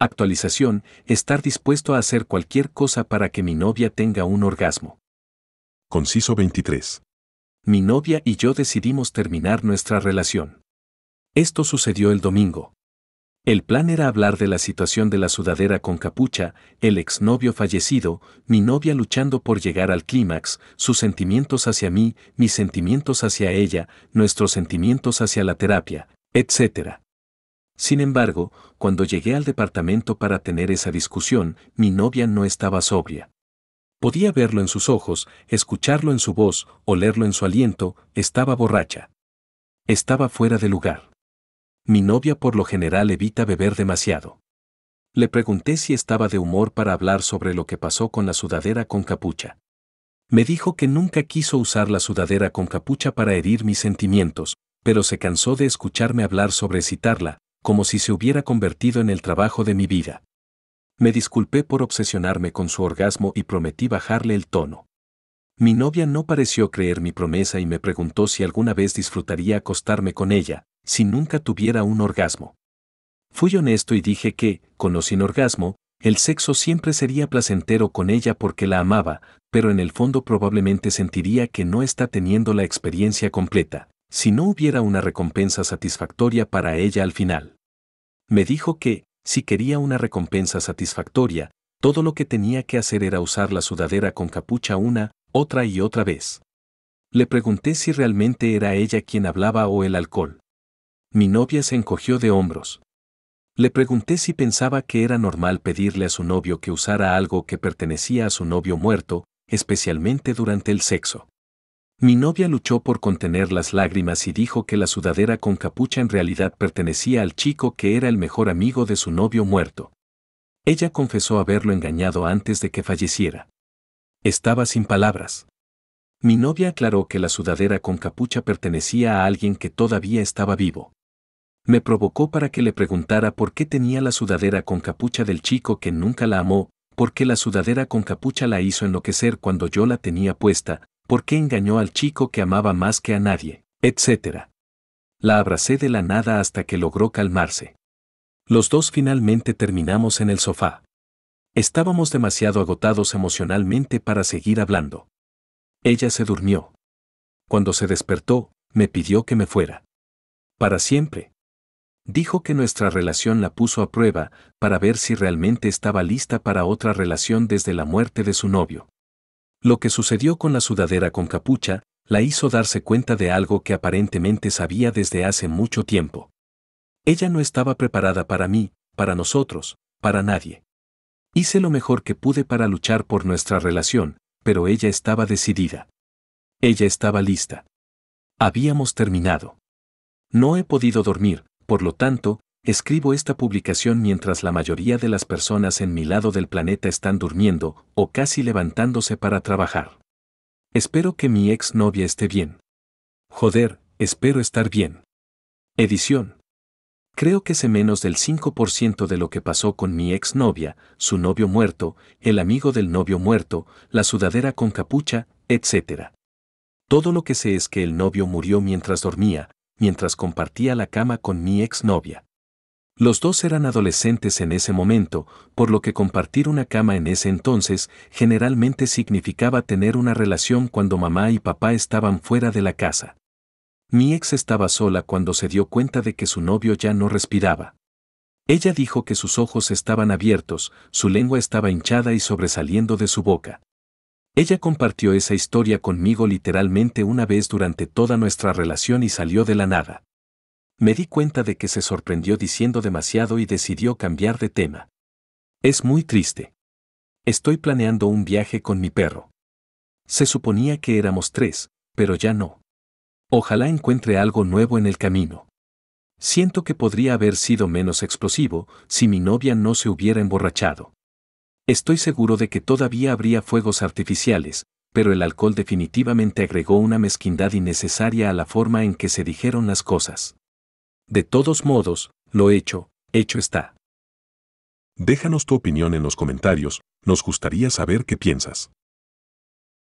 Actualización, estar dispuesto a hacer cualquier cosa para que mi novia tenga un orgasmo. Conciso 23. Mi novia y yo decidimos terminar nuestra relación. Esto sucedió el domingo. El plan era hablar de la situación de la sudadera con capucha, el exnovio fallecido, mi novia luchando por llegar al clímax, sus sentimientos hacia mí, mis sentimientos hacia ella, nuestros sentimientos hacia la terapia, etc. Sin embargo, cuando llegué al departamento para tener esa discusión, mi novia no estaba sobria. Podía verlo en sus ojos, escucharlo en su voz, olerlo en su aliento, estaba borracha. Estaba fuera de lugar. Mi novia por lo general evita beber demasiado. Le pregunté si estaba de humor para hablar sobre lo que pasó con la sudadera con capucha. Me dijo que nunca quiso usar la sudadera con capucha para herir mis sentimientos, pero se cansó de escucharme hablar sobre citarla, como si se hubiera convertido en el trabajo de mi vida. Me disculpé por obsesionarme con su orgasmo y prometí bajarle el tono. Mi novia no pareció creer mi promesa y me preguntó si alguna vez disfrutaría acostarme con ella, si nunca tuviera un orgasmo. Fui honesto y dije que, con o sin orgasmo, el sexo siempre sería placentero con ella porque la amaba, pero en el fondo probablemente sentiría que no está teniendo la experiencia completa, si no hubiera una recompensa satisfactoria para ella al final. Me dijo que, si quería una recompensa satisfactoria, todo lo que tenía que hacer era usar la sudadera con capucha una, otra y otra vez. Le pregunté si realmente era ella quien hablaba o el alcohol. Mi novia se encogió de hombros. Le pregunté si pensaba que era normal pedirle a su novio que usara algo que pertenecía a su novio muerto, especialmente durante el sexo. Mi novia luchó por contener las lágrimas y dijo que la sudadera con capucha en realidad pertenecía al chico que era el mejor amigo de su novio muerto. Ella confesó haberlo engañado antes de que falleciera. Estaba sin palabras. Mi novia aclaró que la sudadera con capucha pertenecía a alguien que todavía estaba vivo. Me provocó para que le preguntara por qué tenía la sudadera con capucha del chico que nunca la amó, porque la sudadera con capucha la hizo enloquecer cuando yo la tenía puesta, por qué engañó al chico que amaba más que a nadie, etc. La abracé de la nada hasta que logró calmarse. Los dos finalmente terminamos en el sofá. Estábamos demasiado agotados emocionalmente para seguir hablando. Ella se durmió. Cuando se despertó, me pidió que me fuera. Para siempre. Dijo que nuestra relación la puso a prueba para ver si realmente estaba lista para otra relación desde la muerte de su novio. Lo que sucedió con la sudadera con capucha la hizo darse cuenta de algo que aparentemente sabía desde hace mucho tiempo. Ella no estaba preparada para mí, para nosotros, para nadie. Hice lo mejor que pude para luchar por nuestra relación, pero ella estaba decidida. Ella estaba lista. Habíamos terminado. No he podido dormir, por lo tanto, Escribo esta publicación mientras la mayoría de las personas en mi lado del planeta están durmiendo o casi levantándose para trabajar. Espero que mi exnovia esté bien. Joder, espero estar bien. Edición. Creo que sé menos del 5% de lo que pasó con mi exnovia, su novio muerto, el amigo del novio muerto, la sudadera con capucha, etc. Todo lo que sé es que el novio murió mientras dormía, mientras compartía la cama con mi exnovia. Los dos eran adolescentes en ese momento, por lo que compartir una cama en ese entonces generalmente significaba tener una relación cuando mamá y papá estaban fuera de la casa. Mi ex estaba sola cuando se dio cuenta de que su novio ya no respiraba. Ella dijo que sus ojos estaban abiertos, su lengua estaba hinchada y sobresaliendo de su boca. Ella compartió esa historia conmigo literalmente una vez durante toda nuestra relación y salió de la nada me di cuenta de que se sorprendió diciendo demasiado y decidió cambiar de tema. Es muy triste. Estoy planeando un viaje con mi perro. Se suponía que éramos tres, pero ya no. Ojalá encuentre algo nuevo en el camino. Siento que podría haber sido menos explosivo si mi novia no se hubiera emborrachado. Estoy seguro de que todavía habría fuegos artificiales, pero el alcohol definitivamente agregó una mezquindad innecesaria a la forma en que se dijeron las cosas. De todos modos, lo hecho, hecho está. Déjanos tu opinión en los comentarios, nos gustaría saber qué piensas.